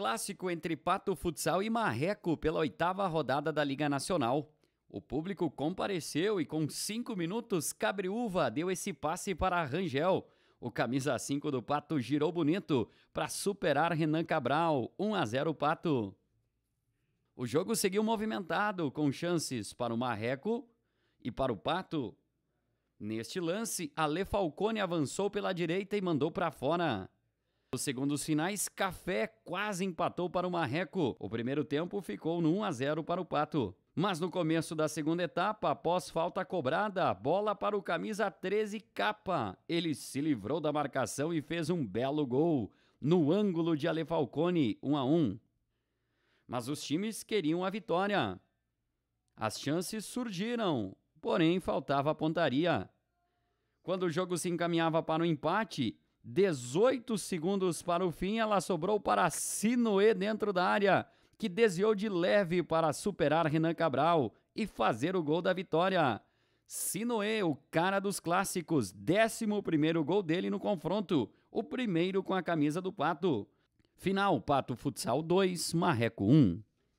Clássico entre Pato Futsal e Marreco pela oitava rodada da Liga Nacional. O público compareceu e com cinco minutos, Cabriúva deu esse passe para Rangel. O camisa 5 do Pato girou bonito para superar Renan Cabral, 1 a 0 Pato. O jogo seguiu movimentado, com chances para o Marreco e para o Pato. Neste lance, Ale Falcone avançou pela direita e mandou para fora. Segundo os finais, Café quase empatou para o Marreco. O primeiro tempo ficou no 1 a 0 para o Pato. Mas no começo da segunda etapa, após falta cobrada, bola para o camisa 13 capa. Ele se livrou da marcação e fez um belo gol no ângulo de Ale Falcone, 1 a 1. Mas os times queriam a vitória. As chances surgiram, porém faltava a pontaria. Quando o jogo se encaminhava para o um empate, 18 segundos para o fim, ela sobrou para Sinoé dentro da área, que desviou de leve para superar Renan Cabral e fazer o gol da vitória. Sinoé, o cara dos clássicos, 11 gol dele no confronto, o primeiro com a camisa do Pato. Final: Pato Futsal 2, Marreco 1.